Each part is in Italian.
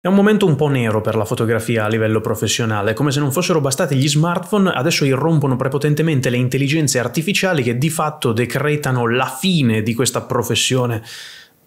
È un momento un po' nero per la fotografia a livello professionale, come se non fossero bastati gli smartphone, adesso irrompono prepotentemente le intelligenze artificiali che di fatto decretano la fine di questa professione.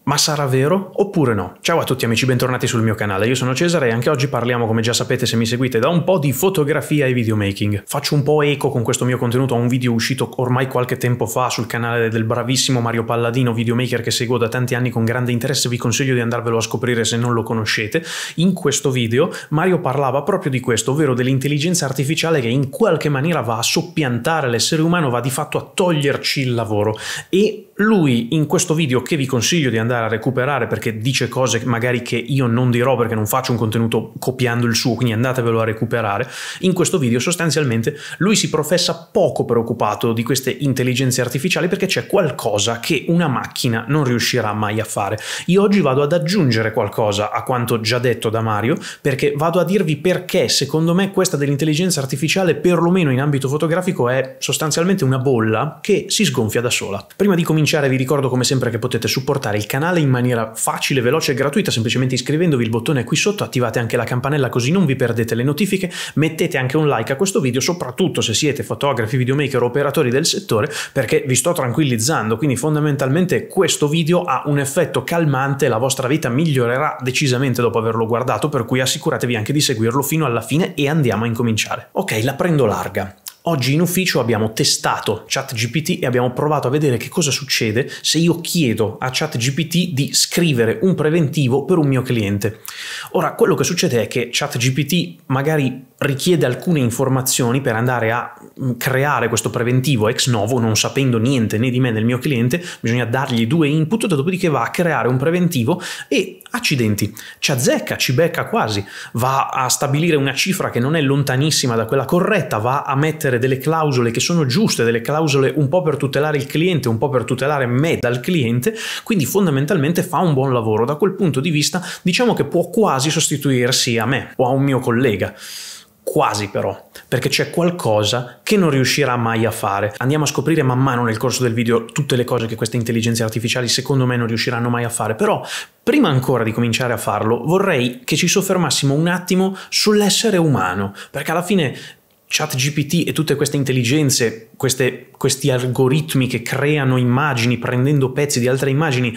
Ma sarà vero oppure no? Ciao a tutti amici, bentornati sul mio canale, io sono Cesare e anche oggi parliamo, come già sapete se mi seguite, da un po' di fotografia e videomaking. Faccio un po' eco con questo mio contenuto a un video uscito ormai qualche tempo fa sul canale del bravissimo Mario Palladino, videomaker che seguo da tanti anni con grande interesse, vi consiglio di andarvelo a scoprire se non lo conoscete. In questo video Mario parlava proprio di questo, ovvero dell'intelligenza artificiale che in qualche maniera va a soppiantare l'essere umano, va di fatto a toglierci il lavoro e lui in questo video che vi consiglio di andare a recuperare perché dice cose magari che io non dirò perché non faccio un contenuto copiando il suo, quindi andatevelo a recuperare, in questo video sostanzialmente lui si professa poco preoccupato di queste intelligenze artificiali perché c'è qualcosa che una macchina non riuscirà mai a fare. Io oggi vado ad aggiungere qualcosa a quanto già detto da Mario perché vado a dirvi perché secondo me questa dell'intelligenza artificiale perlomeno in ambito fotografico è sostanzialmente una bolla che si sgonfia da sola. Prima di cominciare cominciare vi ricordo come sempre che potete supportare il canale in maniera facile, veloce e gratuita semplicemente iscrivendovi il bottone qui sotto, attivate anche la campanella così non vi perdete le notifiche, mettete anche un like a questo video soprattutto se siete fotografi, videomaker o operatori del settore perché vi sto tranquillizzando, quindi fondamentalmente questo video ha un effetto calmante, la vostra vita migliorerà decisamente dopo averlo guardato per cui assicuratevi anche di seguirlo fino alla fine e andiamo a incominciare. Ok, la prendo larga. Oggi in ufficio abbiamo testato ChatGPT e abbiamo provato a vedere che cosa succede se io chiedo a ChatGPT di scrivere un preventivo per un mio cliente. Ora, quello che succede è che ChatGPT magari richiede alcune informazioni per andare a mm, creare questo preventivo ex novo, non sapendo niente né di me né del mio cliente, bisogna dargli due input, dopodiché va a creare un preventivo e accidenti, ci azzecca, ci becca quasi, va a stabilire una cifra che non è lontanissima da quella corretta, va a mettere delle clausole che sono giuste, delle clausole un po' per tutelare il cliente, un po' per tutelare me dal cliente, quindi fondamentalmente fa un buon lavoro. Da quel punto di vista diciamo che può quasi sostituirsi a me o a un mio collega. Quasi però, perché c'è qualcosa che non riuscirà mai a fare. Andiamo a scoprire man mano nel corso del video tutte le cose che queste intelligenze artificiali secondo me non riusciranno mai a fare, però prima ancora di cominciare a farlo vorrei che ci soffermassimo un attimo sull'essere umano, perché alla fine ChatGPT e tutte queste intelligenze, queste, questi algoritmi che creano immagini prendendo pezzi di altre immagini,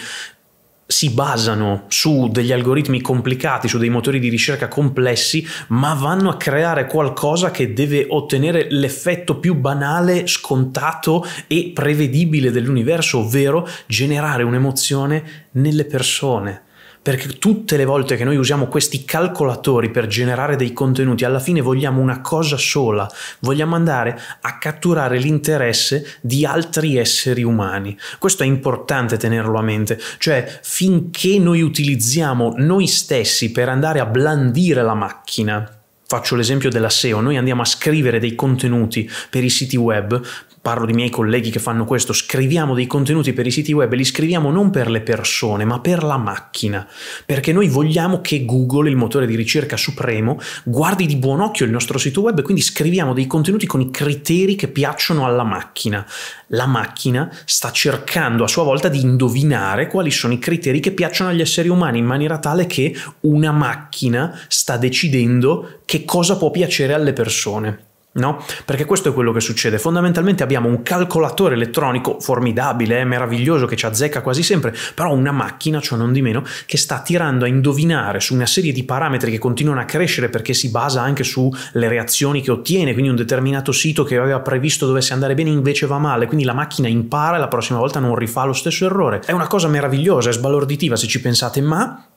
si basano su degli algoritmi complicati, su dei motori di ricerca complessi, ma vanno a creare qualcosa che deve ottenere l'effetto più banale, scontato e prevedibile dell'universo, ovvero generare un'emozione nelle persone perché tutte le volte che noi usiamo questi calcolatori per generare dei contenuti, alla fine vogliamo una cosa sola, vogliamo andare a catturare l'interesse di altri esseri umani. Questo è importante tenerlo a mente, cioè finché noi utilizziamo noi stessi per andare a blandire la macchina, Faccio l'esempio della SEO, noi andiamo a scrivere dei contenuti per i siti web, parlo di miei colleghi che fanno questo, scriviamo dei contenuti per i siti web e li scriviamo non per le persone, ma per la macchina, perché noi vogliamo che Google, il motore di ricerca supremo, guardi di buon occhio il nostro sito web e quindi scriviamo dei contenuti con i criteri che piacciono alla macchina. La macchina sta cercando a sua volta di indovinare quali sono i criteri che piacciono agli esseri umani in maniera tale che una macchina sta decidendo che cosa può piacere alle persone. No? Perché questo è quello che succede. Fondamentalmente abbiamo un calcolatore elettronico formidabile, eh, meraviglioso, che ci azzecca quasi sempre, però una macchina, ciò cioè non di meno, che sta tirando a indovinare su una serie di parametri che continuano a crescere perché si basa anche sulle reazioni che ottiene, quindi un determinato sito che aveva previsto dovesse andare bene invece va male, quindi la macchina impara e la prossima volta non rifà lo stesso errore. È una cosa meravigliosa, è sbalorditiva se ci pensate, ma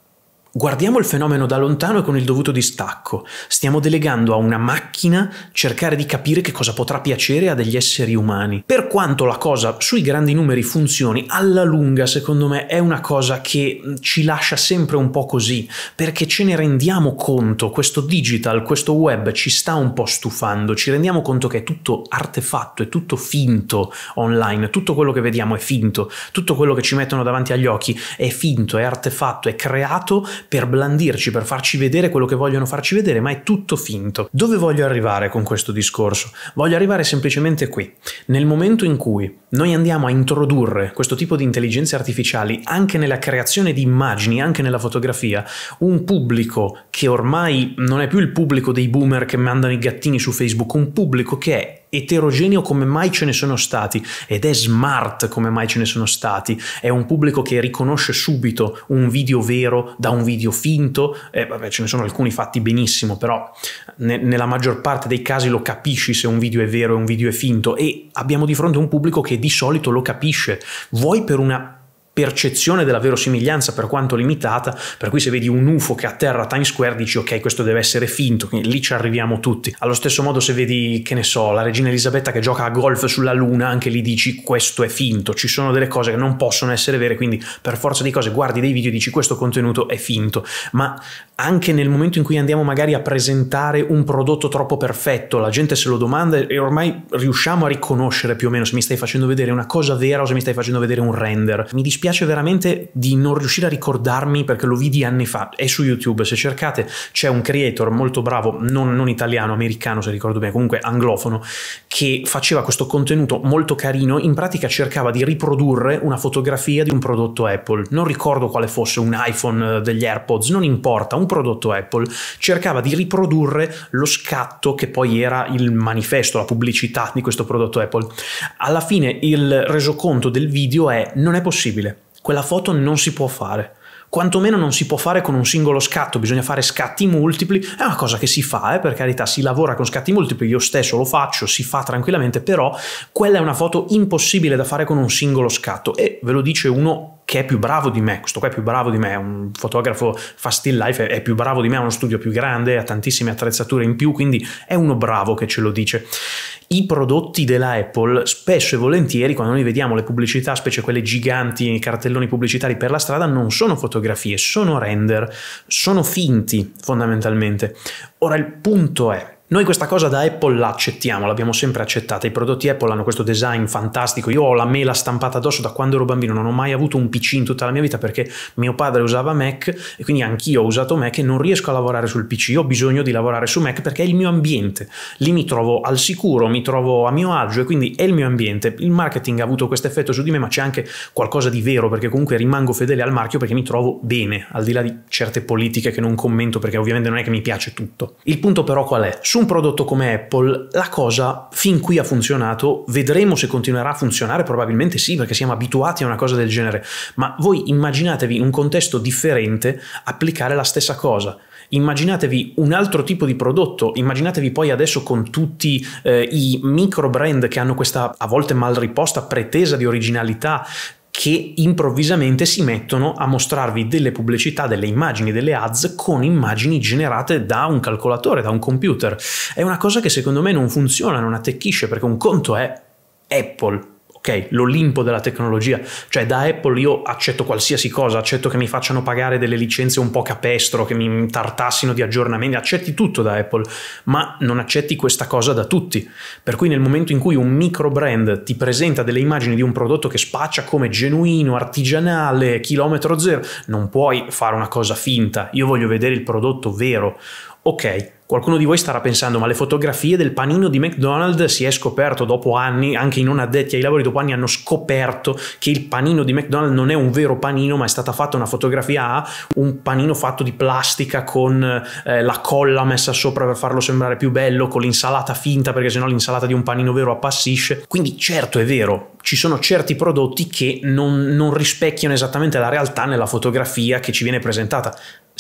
Guardiamo il fenomeno da lontano e con il dovuto distacco. Stiamo delegando a una macchina cercare di capire che cosa potrà piacere a degli esseri umani. Per quanto la cosa sui grandi numeri funzioni, alla lunga secondo me è una cosa che mm, ci lascia sempre un po' così, perché ce ne rendiamo conto, questo digital, questo web ci sta un po' stufando, ci rendiamo conto che è tutto artefatto, è tutto finto online, tutto quello che vediamo è finto, tutto quello che ci mettono davanti agli occhi è finto, è artefatto, è creato per blandirci, per farci vedere quello che vogliono farci vedere, ma è tutto finto. Dove voglio arrivare con questo discorso? Voglio arrivare semplicemente qui. Nel momento in cui noi andiamo a introdurre questo tipo di intelligenze artificiali anche nella creazione di immagini, anche nella fotografia, un pubblico che ormai non è più il pubblico dei boomer che mandano i gattini su Facebook, un pubblico che è eterogeneo come mai ce ne sono stati ed è smart come mai ce ne sono stati. È un pubblico che riconosce subito un video vero da un video finto, eh, vabbè, ce ne sono alcuni fatti benissimo, però ne, nella maggior parte dei casi lo capisci se un video è vero e un video è finto e abbiamo di fronte un pubblico che di solito lo capisce, vuoi per una percezione della verosimiglianza per quanto limitata, per cui se vedi un UFO che atterra a Times Square dici ok questo deve essere finto, quindi lì ci arriviamo tutti. Allo stesso modo se vedi, che ne so, la regina Elisabetta che gioca a golf sulla luna, anche lì dici questo è finto, ci sono delle cose che non possono essere vere, quindi per forza di cose guardi dei video e dici questo contenuto è finto, ma anche nel momento in cui andiamo magari a presentare un prodotto troppo perfetto, la gente se lo domanda e ormai riusciamo a riconoscere più o meno se mi stai facendo vedere una cosa vera o se mi stai facendo vedere un render. Mi dispiace dispiace veramente di non riuscire a ricordarmi perché lo vidi anni fa, è su YouTube, se cercate c'è un creator molto bravo, non, non italiano, americano se ricordo bene, comunque anglofono, che faceva questo contenuto molto carino, in pratica cercava di riprodurre una fotografia di un prodotto Apple, non ricordo quale fosse un iPhone eh, degli AirPods, non importa, un prodotto Apple, cercava di riprodurre lo scatto che poi era il manifesto, la pubblicità di questo prodotto Apple. Alla fine il resoconto del video è non è possibile, quella foto non si può fare. Quantomeno non si può fare con un singolo scatto, bisogna fare scatti multipli, è una cosa che si fa, eh, per carità, si lavora con scatti multipli, io stesso lo faccio, si fa tranquillamente, però quella è una foto impossibile da fare con un singolo scatto e ve lo dice uno che è più bravo di me, questo qua è più bravo di me, è un fotografo fa still life, è più bravo di me, ha uno studio più grande, ha tantissime attrezzature in più, quindi è uno bravo che ce lo dice i prodotti della Apple spesso e volentieri quando noi vediamo le pubblicità, specie quelle giganti, i cartelloni pubblicitari per la strada, non sono fotografie, sono render, sono finti fondamentalmente. Ora il punto è, noi questa cosa da Apple l'accettiamo, l'abbiamo sempre accettata. I prodotti Apple hanno questo design fantastico. Io ho la mela stampata addosso da quando ero bambino, non ho mai avuto un PC in tutta la mia vita perché mio padre usava Mac e quindi anch'io ho usato Mac e non riesco a lavorare sul PC. Ho bisogno di lavorare su Mac perché è il mio ambiente. Lì mi trovo al sicuro, mi trovo a mio agio e quindi è il mio ambiente. Il marketing ha avuto questo effetto su di me, ma c'è anche qualcosa di vero perché comunque rimango fedele al marchio perché mi trovo bene, al di là di certe politiche che non commento perché ovviamente non è che mi piace tutto. Il punto però qual è? un prodotto come Apple la cosa fin qui ha funzionato, vedremo se continuerà a funzionare, probabilmente sì, perché siamo abituati a una cosa del genere, ma voi immaginatevi in un contesto differente applicare la stessa cosa. Immaginatevi un altro tipo di prodotto, immaginatevi poi adesso con tutti eh, i micro brand che hanno questa a volte mal riposta pretesa di originalità, che improvvisamente si mettono a mostrarvi delle pubblicità, delle immagini, delle ads con immagini generate da un calcolatore, da un computer. È una cosa che secondo me non funziona, non attecchisce, perché un conto è Apple ok? L'Olimpo della tecnologia, cioè da Apple io accetto qualsiasi cosa, accetto che mi facciano pagare delle licenze un po' capestro, che mi tartassino di aggiornamenti, accetti tutto da Apple, ma non accetti questa cosa da tutti. Per cui nel momento in cui un micro brand ti presenta delle immagini di un prodotto che spaccia come genuino, artigianale, chilometro zero, non puoi fare una cosa finta, io voglio vedere il prodotto vero Ok, qualcuno di voi starà pensando, ma le fotografie del panino di McDonald's si è scoperto dopo anni, anche i non addetti ai lavori dopo anni hanno scoperto che il panino di McDonald's non è un vero panino, ma è stata fatta una fotografia a un panino fatto di plastica con eh, la colla messa sopra per farlo sembrare più bello, con l'insalata finta, perché sennò l'insalata di un panino vero appassisce. Quindi certo è vero, ci sono certi prodotti che non, non rispecchiano esattamente la realtà nella fotografia che ci viene presentata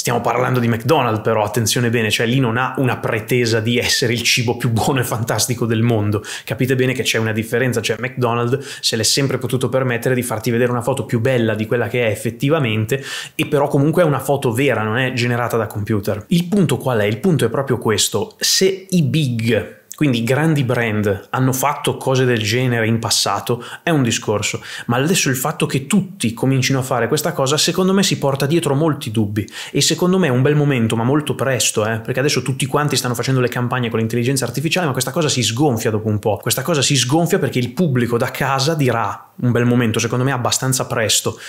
Stiamo parlando di McDonald's però, attenzione bene, cioè lì non ha una pretesa di essere il cibo più buono e fantastico del mondo. Capite bene che c'è una differenza, cioè McDonald's se l'è sempre potuto permettere di farti vedere una foto più bella di quella che è effettivamente e però comunque è una foto vera, non è generata da computer. Il punto qual è? Il punto è proprio questo, se i big quindi grandi brand hanno fatto cose del genere in passato, è un discorso, ma adesso il fatto che tutti comincino a fare questa cosa, secondo me si porta dietro molti dubbi e secondo me è un bel momento, ma molto presto, eh? perché adesso tutti quanti stanno facendo le campagne con l'intelligenza artificiale, ma questa cosa si sgonfia dopo un po'. Questa cosa si sgonfia perché il pubblico da casa dirà un bel momento, secondo me abbastanza presto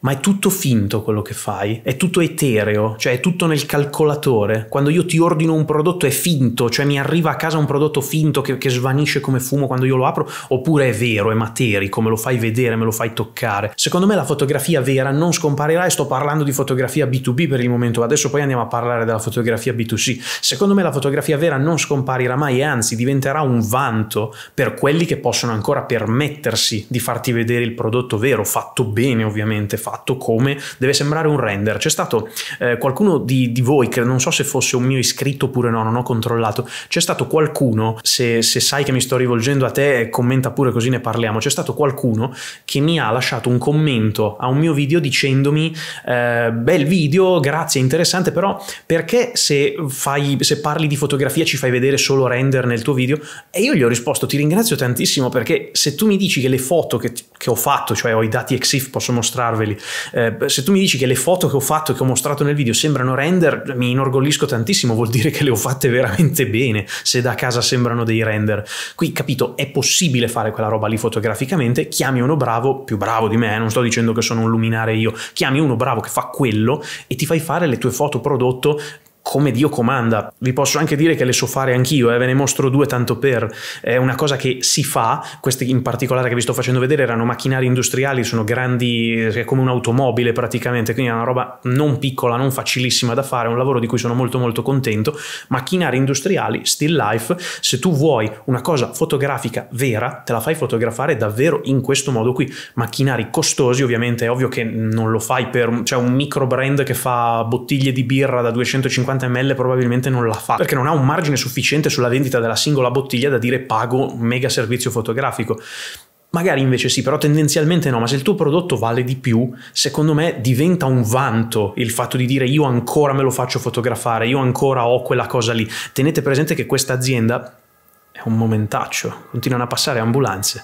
ma è tutto finto quello che fai, è tutto etereo, cioè è tutto nel calcolatore. Quando io ti ordino un prodotto è finto, cioè mi arriva a casa un prodotto finto che, che, svanisce come fumo quando io lo apro, oppure è vero, è materico, me lo fai vedere, me lo fai toccare. Secondo me la fotografia vera non scomparirà e sto parlando di fotografia B2B per il momento, adesso poi andiamo a parlare della fotografia B2C. Secondo me la fotografia vera non scomparirà mai e anzi diventerà un vanto per quelli che possono ancora permettersi di farti vedere il prodotto vero, fatto bene ovviamente, fatto come deve sembrare un render. C'è stato eh, qualcuno di, di, voi che non so se fosse un mio iscritto oppure no, non ho controllato. C'è stato qualcuno, se, se sai che mi sto rivolgendo a te, commenta pure così ne parliamo. C'è stato qualcuno che mi ha lasciato un commento a un mio video dicendomi eh, bel video, grazie, interessante, però perché se, fai, se parli di fotografia ci fai vedere solo render nel tuo video? E io gli ho risposto ti ringrazio tantissimo perché se tu mi dici che le foto che, che ho fatto, cioè ho i dati EXIF, posso mostrarveli, eh, se tu mi dici che le foto che ho fatto, che ho mostrato nel video, sembrano render, mi inorgoglisco tantissimo, vuol dire che le ho fatte veramente bene, se da casa sembrano dei render. Qui, capito, è possibile fare quella roba lì fotograficamente, chiami uno bravo, più bravo di me, eh, non sto dicendo che sono un luminare io, chiami uno bravo che fa quello e ti fai fare le tue foto prodotto come Dio comanda. Vi posso anche dire che le so fare anch'io, eh, ve ne mostro due tanto per. È una cosa che si fa, queste in particolare che vi sto facendo vedere erano macchinari industriali, sono grandi, è come un'automobile praticamente, quindi è una roba non piccola, non facilissima da fare, è un lavoro di cui sono molto molto contento. Macchinari industriali, still life, se tu vuoi una cosa fotografica vera, te la fai fotografare davvero in questo modo qui. Macchinari costosi, ovviamente è ovvio che non lo fai per... c'è cioè un micro brand che fa bottiglie di birra da 250 50 ml probabilmente non la fa perché non ha un margine sufficiente sulla vendita della singola bottiglia da dire pago mega servizio fotografico. Magari invece sì, però tendenzialmente no, ma se il tuo prodotto vale di più, secondo me diventa un vanto il fatto di dire io ancora me lo faccio fotografare, io ancora ho quella cosa lì. Tenete presente che questa azienda è un momentaccio, continuano a passare ambulanze.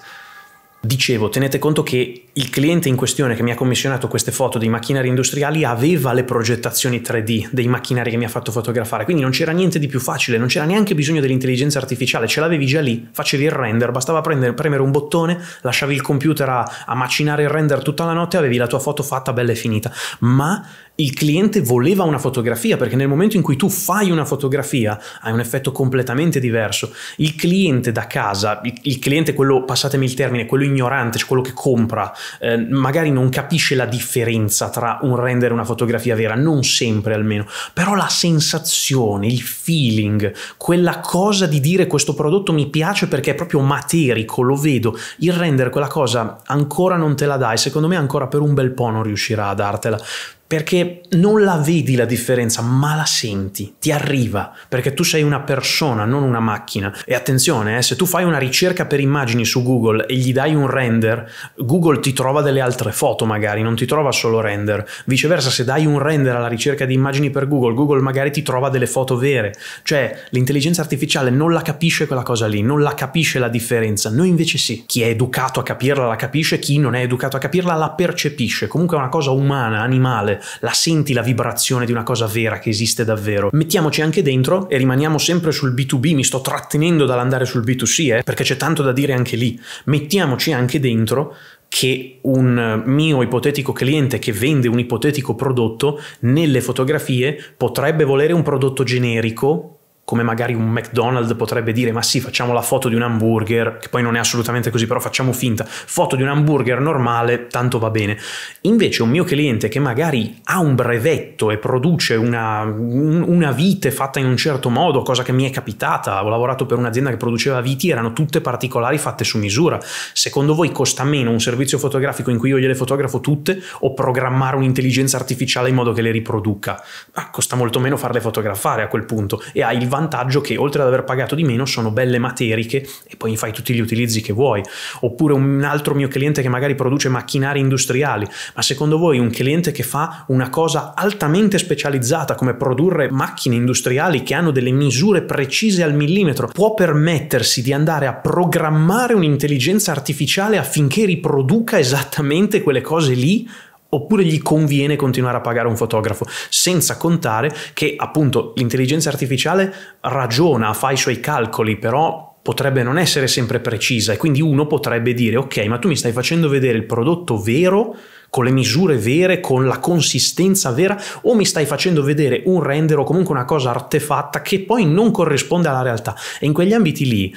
Dicevo, tenete conto che il cliente in questione che mi ha commissionato queste foto dei macchinari industriali aveva le progettazioni 3D dei macchinari che mi ha fatto fotografare, quindi non c'era niente di più facile, non c'era neanche bisogno dell'intelligenza artificiale, ce l'avevi già lì, facevi il render, bastava prendere, premere un bottone, lasciavi il computer a, a macinare il render tutta la notte e avevi la tua foto fatta bella e finita. Ma il cliente voleva una fotografia, perché nel momento in cui tu fai una fotografia hai un effetto completamente diverso. Il cliente da casa, il, cliente, quello, passatemi il termine, quello ignorante, cioè quello che compra, eh, magari non capisce la differenza tra un rendere e una fotografia vera, non sempre almeno, però la sensazione, il feeling, quella cosa di dire questo prodotto mi piace perché è proprio materico, lo vedo, il rendere quella cosa ancora non te la dai, secondo me ancora per un bel po' non riuscirà a dartela perché non la vedi la differenza, ma la senti, ti arriva, perché tu sei una persona, non una macchina. E attenzione, eh, se tu fai una ricerca per immagini su Google e gli dai un render, Google ti trova delle altre foto magari, non ti trova solo render. Viceversa, se dai un render alla ricerca di immagini per Google, Google magari ti trova delle foto vere. Cioè, l'intelligenza artificiale non la capisce quella cosa lì, non la capisce la differenza. Noi invece sì, chi è educato a capirla la capisce, chi non è educato a capirla la percepisce. Comunque è una cosa umana, animale reale, la senti la vibrazione di una cosa vera che esiste davvero. Mettiamoci anche dentro e rimaniamo sempre sul B2B, mi sto trattenendo dall'andare sul B2C, eh, perché c'è tanto da dire anche lì. Mettiamoci anche dentro che un mio ipotetico cliente che vende un ipotetico prodotto nelle fotografie potrebbe volere un prodotto generico come magari un McDonald's potrebbe dire ma sì facciamo la foto di un hamburger, che poi non è assolutamente così, però facciamo finta, foto di un hamburger normale, tanto va bene. Invece un mio cliente che magari ha un brevetto e produce una, una vite fatta in un certo modo, cosa che mi è capitata, ho lavorato per un'azienda che produceva viti, erano tutte particolari fatte su misura. Secondo voi costa meno un servizio fotografico in cui io gliele fotografo tutte o programmare un'intelligenza artificiale in modo che le riproduca? Ah, costa molto meno farle fotografare a quel punto e hai il vantaggio che oltre ad aver pagato di meno sono belle materiche e poi fai tutti gli utilizzi che vuoi. Oppure un altro mio cliente che magari produce macchinari industriali, ma secondo voi un cliente che fa una cosa altamente specializzata come produrre macchine industriali che hanno delle misure precise al millimetro può permettersi di andare a programmare un'intelligenza artificiale affinché riproduca esattamente quelle cose lì? oppure gli conviene continuare a pagare un fotografo, senza contare che appunto l'intelligenza artificiale ragiona, fa i suoi calcoli, però potrebbe non essere sempre precisa e quindi uno potrebbe dire ok ma tu mi stai facendo vedere il prodotto vero con le misure vere, con la consistenza vera o mi stai facendo vedere un render o comunque una cosa artefatta che poi non corrisponde alla realtà e in quegli ambiti lì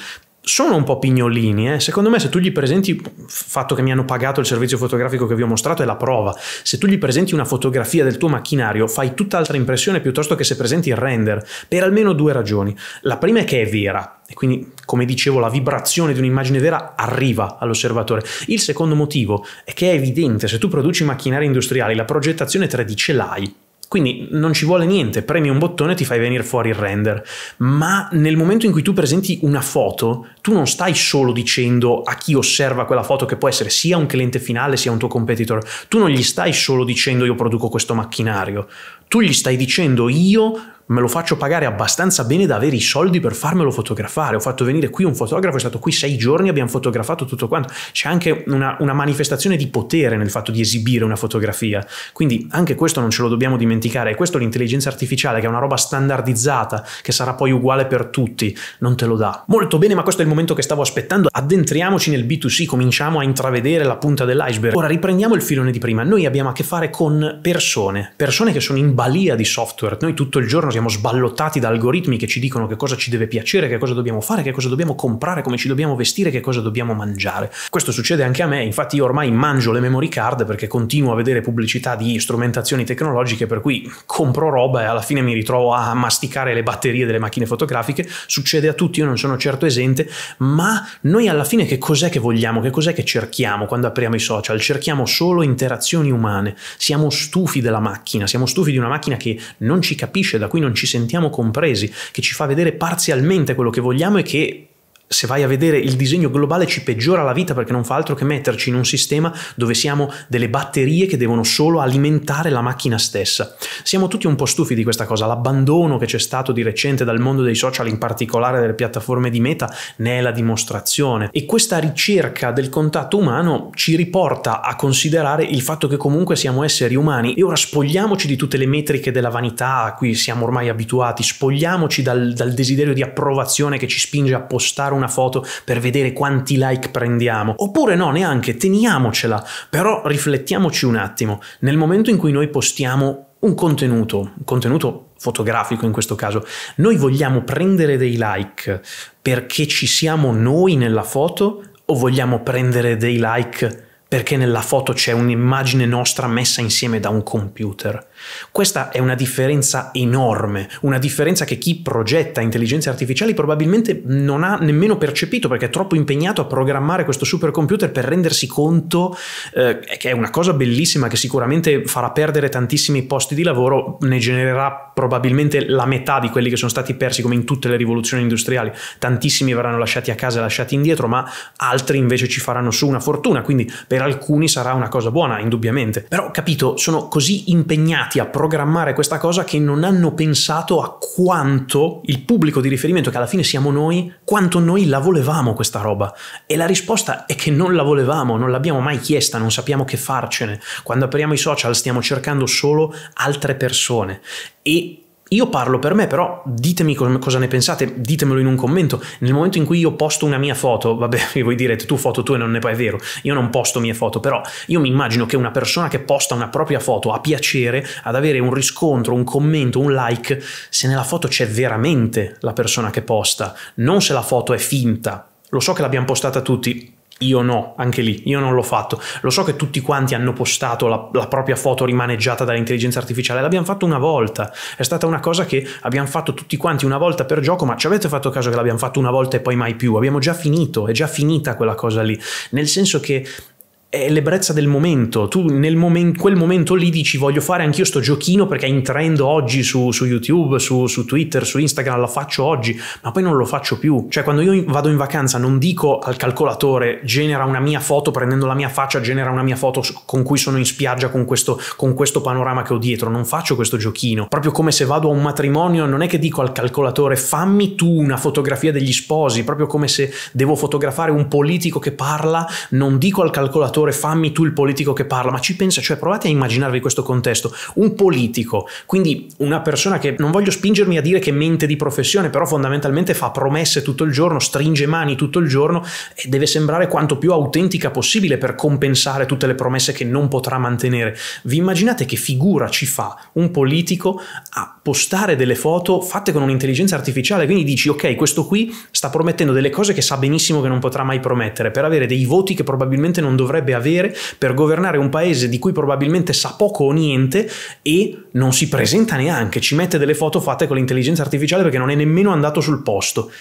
sono un po' pignolini. Eh. Secondo me, se tu gli presenti, il fatto che mi hanno pagato il servizio fotografico che vi ho mostrato è la prova. Se tu gli presenti una fotografia del tuo macchinario, fai tutt'altra impressione piuttosto che se presenti il render, per almeno due ragioni. La prima è che è vera, e quindi, come dicevo, la vibrazione di un'immagine vera arriva all'osservatore. Il secondo motivo è che è evidente, se tu produci macchinari industriali, la progettazione 3D ce l'hai quindi non ci vuole niente, premi un bottone e ti fai venire fuori il render. Ma nel momento in cui tu presenti una foto, tu non stai solo dicendo a chi osserva quella foto, che può essere sia un cliente finale sia un tuo competitor, tu non gli stai solo dicendo io produco questo macchinario, tu gli stai dicendo io me lo faccio pagare abbastanza bene da avere i soldi per farmelo fotografare. Ho fatto venire qui un fotografo, è stato qui sei giorni, abbiamo fotografato tutto quanto. C'è anche una, una manifestazione di potere nel fatto di esibire una fotografia. Quindi anche questo non ce lo dobbiamo dimenticare. E questo l'intelligenza artificiale, che è una roba standardizzata, che sarà poi uguale per tutti, non te lo dà. Molto bene, ma questo è il momento che stavo aspettando. Addentriamoci nel B2C, cominciamo a intravedere la punta dell'iceberg. Ora riprendiamo il filone di prima. Noi abbiamo a che fare con persone, persone che sono in balia di software. Noi tutto il giorno siamo sballottati da algoritmi che ci dicono che cosa ci deve piacere, che cosa dobbiamo fare, che cosa dobbiamo comprare, come ci dobbiamo vestire, che cosa dobbiamo mangiare. Questo succede anche a me, infatti io ormai mangio le memory card perché continuo a vedere pubblicità di strumentazioni tecnologiche per cui compro roba e alla fine mi ritrovo a masticare le batterie delle macchine fotografiche, succede a tutti, io non sono certo esente, ma noi alla fine che cos'è che vogliamo, che cos'è che cerchiamo quando apriamo i social? Cerchiamo solo interazioni umane, siamo stufi della macchina, siamo stufi di una macchina che non ci capisce, da cui non non ci sentiamo compresi, che ci fa vedere parzialmente quello che vogliamo e che se vai a vedere il disegno globale ci peggiora la vita perché non fa altro che metterci in un sistema dove siamo delle batterie che devono solo alimentare la macchina stessa. Siamo tutti un po' stufi di questa cosa, l'abbandono che c'è stato di recente dal mondo dei social, in particolare delle piattaforme di meta, ne è la dimostrazione e questa ricerca del contatto umano ci riporta a considerare il fatto che comunque siamo esseri umani e ora spogliamoci di tutte le metriche della vanità a cui siamo ormai abituati, spogliamoci dal, dal desiderio di approvazione che ci spinge a postare un una foto per vedere quanti like prendiamo, oppure no, neanche, teniamocela, però riflettiamoci un attimo, nel momento in cui noi postiamo un contenuto, un contenuto fotografico in questo caso, noi vogliamo prendere dei like perché ci siamo noi nella foto o vogliamo prendere dei like perché nella foto c'è un'immagine nostra messa insieme da un computer? Questa è una differenza enorme, una differenza che chi progetta intelligenze artificiali probabilmente non ha nemmeno percepito perché è troppo impegnato a programmare questo supercomputer per rendersi conto eh, che è una cosa bellissima che sicuramente farà perdere tantissimi posti di lavoro, ne genererà probabilmente la metà di quelli che sono stati persi come in tutte le rivoluzioni industriali. Tantissimi verranno lasciati a casa e lasciati indietro, ma altri invece ci faranno su una fortuna, quindi per alcuni sarà una cosa buona, indubbiamente. Però capito, sono così impegnato impegnati a programmare questa cosa che non hanno pensato a quanto il pubblico di riferimento, che alla fine siamo noi, quanto noi la volevamo questa roba. E la risposta è che non la volevamo, non l'abbiamo mai chiesta, non sappiamo che farcene. Quando apriamo i social stiamo cercando solo altre persone. E io parlo per me, però ditemi cosa ne pensate, ditemelo in un commento. Nel momento in cui io posto una mia foto, vabbè, voi direte tu foto tu e non ne puoi, è vero, io non posto mie foto, però io mi immagino che una persona che posta una propria foto a piacere ad avere un riscontro, un commento, un like, se nella foto c'è veramente la persona che posta, non se la foto è finta. Lo so che l'abbiamo postata tutti, io no, anche lì, io non l'ho fatto. Lo so che tutti quanti hanno postato la, la propria foto rimaneggiata dall'intelligenza artificiale, l'abbiamo fatto una volta, è stata una cosa che abbiamo fatto tutti quanti una volta per gioco, ma ci avete fatto caso che l'abbiamo fatto una volta e poi mai più? Abbiamo già finito, è già finita quella cosa lì, nel senso che è l'ebbrezza del momento. Tu nel in quel momento lì dici voglio fare anch'io sto giochino perché è in trend oggi su, su YouTube, su, su, Twitter, su Instagram, lo faccio oggi, ma poi non lo faccio più. Cioè quando io vado in vacanza non dico al calcolatore genera una mia foto prendendo la mia faccia, genera una mia foto con cui sono in spiaggia con questo, con questo panorama che ho dietro, non faccio questo giochino. Proprio come se vado a un matrimonio non è che dico al calcolatore fammi tu una fotografia degli sposi, proprio come se devo fotografare un politico che parla, non dico al calcolatore fattore fammi tu il politico che parla, ma ci pensa, cioè provate a immaginarvi questo contesto, un politico, quindi una persona che non voglio spingermi a dire che mente di professione, però fondamentalmente fa promesse tutto il giorno, stringe mani tutto il giorno e deve sembrare quanto più autentica possibile per compensare tutte le promesse che non potrà mantenere. Vi immaginate che figura ci fa un politico a postare delle foto fatte con un'intelligenza artificiale, quindi dici ok, questo qui sta promettendo delle cose che sa benissimo che non potrà mai promettere per avere dei voti che probabilmente non dovrebbe dovrebbe avere per governare un paese di cui probabilmente sa poco o niente e non si presenta neanche, ci mette delle foto fatte con l'intelligenza artificiale perché non è nemmeno andato sul posto.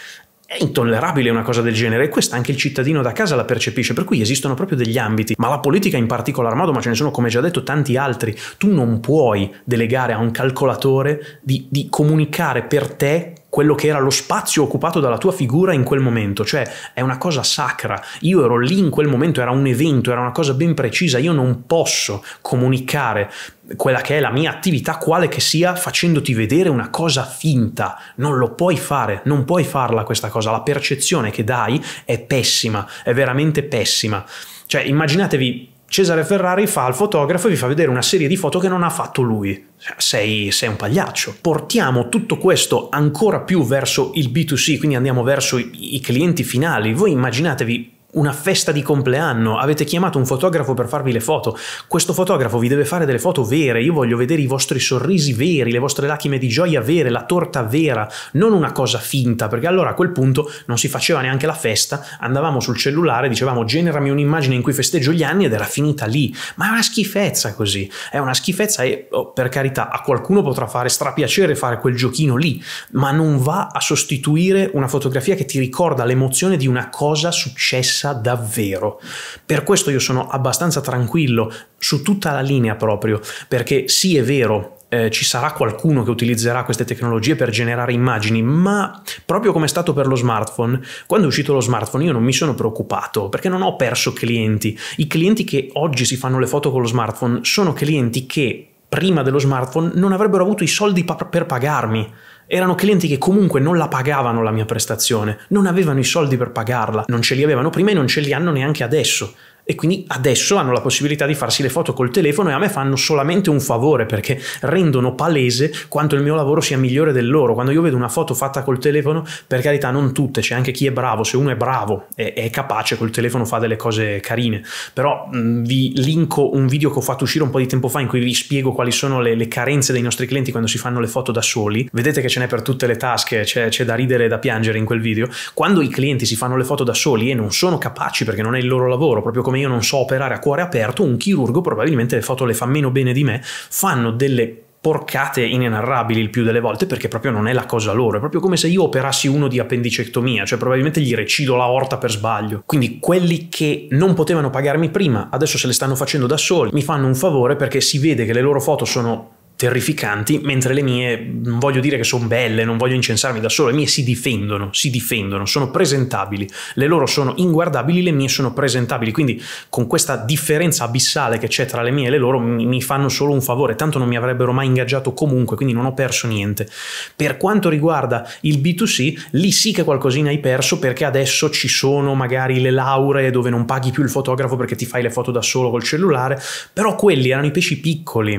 È intollerabile una cosa del genere e questa anche il cittadino da casa la percepisce, per cui esistono proprio degli ambiti, ma la politica in particolar modo, ma ce ne sono come già detto tanti altri, tu non puoi delegare a un calcolatore di, di comunicare per te quello che era lo spazio occupato dalla tua figura in quel momento, cioè è una cosa sacra. Io ero lì in quel momento, era un evento, era una cosa ben precisa, io non posso comunicare quella che è la mia attività, quale che sia, facendoti vedere una cosa finta. Non lo puoi fare, non puoi farla questa cosa. La percezione che dai è pessima, è veramente pessima. Cioè, immaginatevi Cesare Ferrari fa il fotografo e vi fa vedere una serie di foto che non ha fatto lui. Sei, sei, un pagliaccio. Portiamo tutto questo ancora più verso il B2C, quindi andiamo verso i, i clienti finali. Voi immaginatevi una festa di compleanno, avete chiamato un fotografo per farvi le foto, questo fotografo vi deve fare delle foto vere, io voglio vedere i vostri sorrisi veri, le vostre lacrime di gioia vere, la torta vera, non una cosa finta, perché allora a quel punto non si faceva neanche la festa, andavamo sul cellulare, dicevamo generami un'immagine in cui festeggio gli anni ed era finita lì, ma è una schifezza così, è una schifezza e oh, per carità a qualcuno potrà fare strapiacere fare quel giochino lì, ma non va a sostituire una fotografia che ti ricorda l'emozione di una cosa successa sa davvero. Per questo io sono abbastanza tranquillo su tutta la linea proprio, perché sì è vero, eh, ci sarà qualcuno che utilizzerà queste tecnologie per generare immagini, ma proprio come è stato per lo smartphone, quando è uscito lo smartphone io non mi sono preoccupato perché non ho perso clienti. I clienti che oggi si fanno le foto con lo smartphone sono clienti che prima dello smartphone non avrebbero avuto i soldi pa per pagarmi erano clienti che comunque non la pagavano la mia prestazione, non avevano i soldi per pagarla, non ce li avevano prima e non ce li hanno neanche adesso e quindi adesso hanno la possibilità di farsi le foto col telefono e a me fanno solamente un favore perché rendono palese quanto il mio lavoro sia migliore del loro. Quando io vedo una foto fatta col telefono, per carità non tutte, c'è anche chi è bravo, se uno è bravo e è, è capace col telefono fa delle cose carine, però mh, vi linko un video che ho fatto uscire un po' di tempo fa in cui vi spiego quali sono le, le carenze dei nostri clienti quando si fanno le foto da soli. Vedete che ce n'è per tutte le tasche, c'è, c'è da ridere e da piangere in quel video. Quando i clienti si fanno le foto da soli e non sono capaci perché non è il loro lavoro, proprio come siccome io non so operare a cuore aperto, un chirurgo probabilmente le foto le fa meno bene di me, fanno delle porcate inenarrabili il più delle volte perché proprio non è la cosa loro, è proprio come se io operassi uno di appendicectomia, cioè probabilmente gli recido la orta per sbaglio. Quindi quelli che non potevano pagarmi prima, adesso se le stanno facendo da soli, mi fanno un favore perché si vede che le loro foto sono terrificanti, mentre le mie, non voglio dire che sono belle, non voglio incensarmi da solo, le mie si difendono, si difendono, sono presentabili, le loro sono inguardabili, le mie sono presentabili, quindi con questa differenza abissale che c'è tra le mie e le loro mi, fanno solo un favore, tanto non mi avrebbero mai ingaggiato comunque, quindi non ho perso niente. Per quanto riguarda il B2C, lì sì che qualcosina hai perso perché adesso ci sono magari le lauree dove non paghi più il fotografo perché ti fai le foto da solo col cellulare, però quelli erano i pesci piccoli,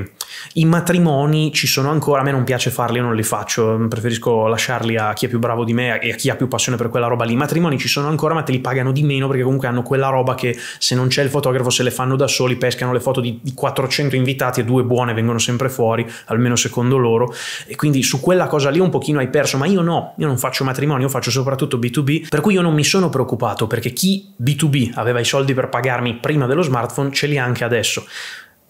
i matrimoni matrimoni ci sono ancora, a me non piace farli, io non li faccio, preferisco lasciarli a chi è più bravo di me e a chi ha più passione per quella roba lì. I matrimoni ci sono ancora, ma te li pagano di meno perché comunque hanno quella roba che se non c'è il fotografo se le fanno da soli, pescano le foto di, 400 invitati e due buone vengono sempre fuori, almeno secondo loro. E quindi su quella cosa lì un pochino hai perso, ma io no, io non faccio matrimoni, io faccio soprattutto B2B, per cui io non mi sono preoccupato perché chi B2B aveva i soldi per pagarmi prima dello smartphone ce li ha anche adesso.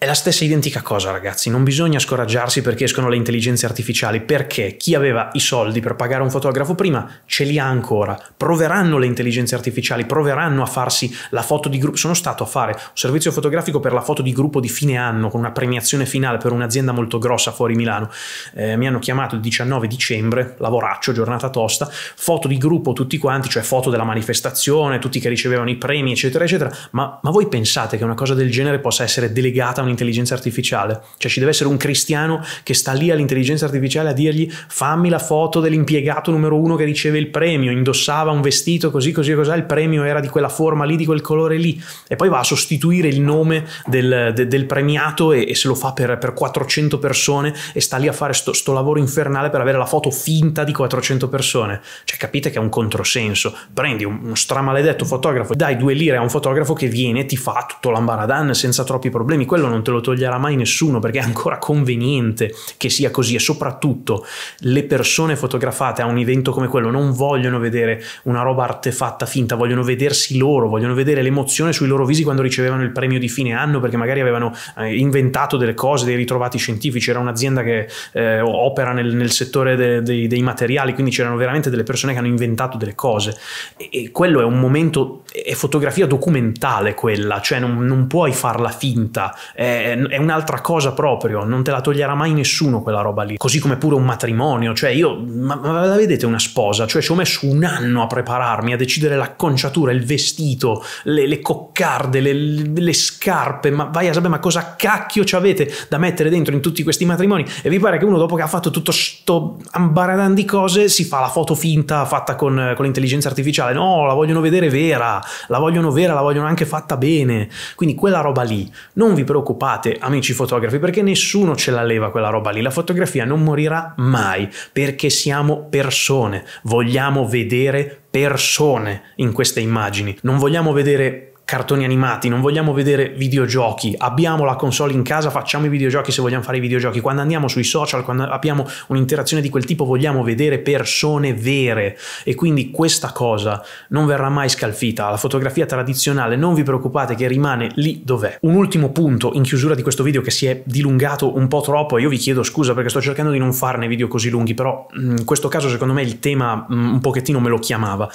È la stessa identica cosa, ragazzi. Non bisogna scoraggiarsi perché escono le intelligenze artificiali, perché chi aveva i soldi per pagare un fotografo prima ce li ha ancora. Proveranno le intelligenze artificiali, proveranno a farsi la foto di gruppo. Sono stato a fare un servizio fotografico per la foto di gruppo di fine anno con una premiazione finale per un'azienda molto grossa fuori Milano. Eh, mi hanno chiamato il 19 dicembre, lavoraccio, giornata tosta, foto di gruppo tutti quanti, cioè foto della manifestazione, tutti che ricevevano i premi, eccetera, eccetera. Ma, ma voi pensate che una cosa del genere possa essere delegata a un'intelligenza artificiale, cioè ci deve essere un cristiano che sta lì all'intelligenza artificiale a dirgli fammi la foto dell'impiegato numero uno che riceve il premio, indossava un vestito così così e così, il premio era di quella forma lì, di quel colore lì e poi va a sostituire il nome del, de, del premiato e, e, se lo fa per, per, 400 persone e sta lì a fare sto, sto lavoro infernale per avere la foto finta di 400 persone, cioè capite che è un controsenso, prendi un, un stramaledetto fotografo, dai due lire a un fotografo che viene e ti fa tutto l'ambaradan senza troppi problemi, quello non non te lo toglierà mai nessuno perché è ancora conveniente che sia così e soprattutto le persone fotografate a un evento come quello non vogliono vedere una roba artefatta finta, vogliono vedersi loro, vogliono vedere l'emozione sui loro visi quando ricevevano il premio di fine anno perché magari avevano eh, inventato delle cose, dei ritrovati scientifici, era un'azienda che eh, opera nel, nel settore de, de, dei materiali, quindi c'erano veramente delle persone che hanno inventato delle cose e, e quello è un momento, è fotografia documentale quella, cioè non, non puoi farla finta, è è, un'altra cosa proprio, non te la toglierà mai nessuno quella roba lì. Così come pure un matrimonio, cioè io, ma, ma la vedete una sposa? Cioè ci ho messo un anno a prepararmi, a decidere l'acconciatura, il vestito, le, le coccarde, le, le, scarpe, ma vai a sapere ma cosa cacchio ci avete da mettere dentro in tutti questi matrimoni? E vi pare che uno dopo che ha fatto tutto sto ambaradan di cose si fa la foto finta fatta con, con l'intelligenza artificiale? No, la vogliono vedere vera, la vogliono vera, la vogliono anche fatta bene. Quindi quella roba lì, non vi preoccupate preoccupate, amici fotografi, perché nessuno ce la leva quella roba lì. La fotografia non morirà mai perché siamo persone, vogliamo vedere persone in queste immagini, non vogliamo vedere cartoni animati, non vogliamo vedere videogiochi, abbiamo la console in casa, facciamo i videogiochi se vogliamo fare i videogiochi, quando andiamo sui social, quando abbiamo un'interazione di quel tipo vogliamo vedere persone vere e quindi questa cosa non verrà mai scalfita, la fotografia tradizionale non vi preoccupate che rimane lì dov'è. Un ultimo punto in chiusura di questo video che si è dilungato un po' troppo, e io vi chiedo scusa perché sto cercando di non farne video così lunghi, però mm, in questo caso secondo me il tema mm, un pochettino me lo chiamava.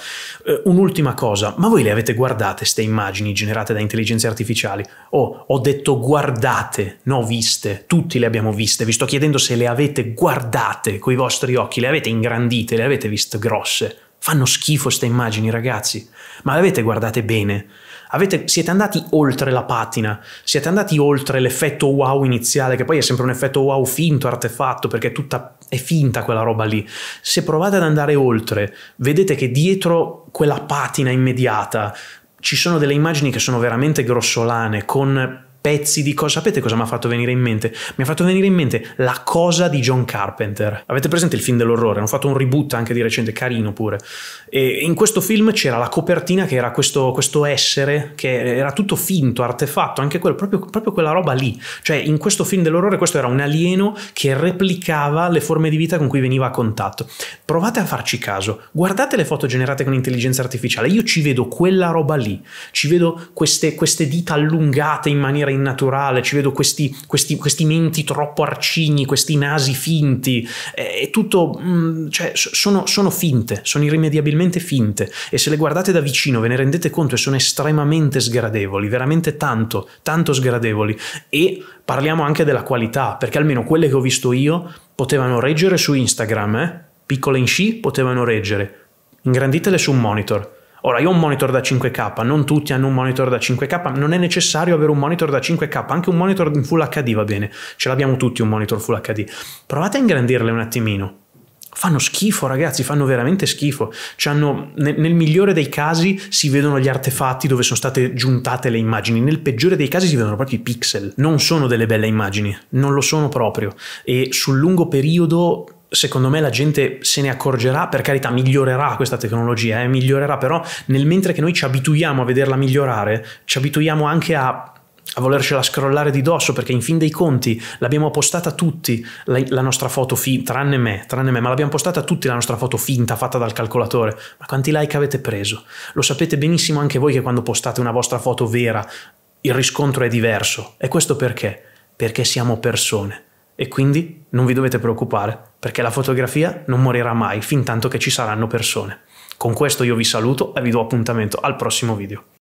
Eh, un'ultima cosa, ma voi le avete guardate queste immagini? immagini generate da intelligenze artificiali. Oh, ho detto guardate, no viste, tutti le abbiamo viste, vi sto chiedendo se le avete guardate con i vostri occhi, le avete ingrandite, le avete viste grosse. Fanno schifo queste immagini, ragazzi, ma le avete guardate bene. Avete, siete andati oltre la patina, siete andati oltre l'effetto wow iniziale, che poi è sempre un effetto wow finto, artefatto, perché è tutta è finta quella roba lì. Se provate ad andare oltre, vedete che dietro quella patina immediata ci sono delle immagini che sono veramente grossolane, con pezzi di cosa. Sapete cosa mi ha fatto venire in mente? Mi ha fatto venire in mente la cosa di John Carpenter. Avete presente il film dell'orrore? Hanno fatto un reboot anche di recente, carino pure. E in questo film c'era la copertina che era questo, questo essere che era tutto finto, artefatto, anche quello, proprio, proprio quella roba lì. Cioè, in questo film dell'orrore, questo era un alieno che replicava le forme di vita con cui veniva a contatto. Provate a farci caso, guardate le foto generate con intelligenza artificiale. Io ci vedo quella roba lì, ci vedo queste, queste dita allungate in maniera innaturale, ci vedo questi, questi, questi menti troppo arcigni, questi nasi finti, è tutto, mh, mm, cioè, sono, sono finte, sono irrimediabilmente finte e se le guardate da vicino ve ne rendete conto e sono estremamente sgradevoli, veramente tanto, tanto sgradevoli e parliamo anche della qualità, perché almeno quelle che ho visto io potevano reggere su Instagram, eh? piccole in sci potevano reggere, ingranditele su un monitor, Ora, io ho un monitor da 5K, non tutti hanno un monitor da 5K, non è necessario avere un monitor da 5K, anche un monitor in Full HD va bene, ce l'abbiamo tutti un monitor Full HD. Provate a ingrandirle un attimino. Fanno schifo, ragazzi, fanno veramente schifo. Cioè nel, nel migliore dei casi si vedono gli artefatti dove sono state giuntate le immagini, nel peggiore dei casi si vedono proprio i pixel. Non sono delle belle immagini, non lo sono proprio. E sul lungo periodo secondo me la gente se ne accorgerà, per carità migliorerà questa tecnologia, eh, migliorerà, però nel mentre che noi ci abituiamo a vederla migliorare, ci abituiamo anche a a volercela scrollare di dosso perché in fin dei conti l'abbiamo postata tutti la, la nostra foto finta, tranne me, tranne me, ma l'abbiamo postata tutti la nostra foto finta fatta dal calcolatore. Ma quanti like avete preso? Lo sapete benissimo anche voi che quando postate una vostra foto vera il riscontro è diverso. E questo perché? Perché siamo persone. E quindi non vi dovete preoccupare, perché la fotografia non morirà mai fin tanto che ci saranno persone. Con questo io vi saluto e vi do appuntamento al prossimo video.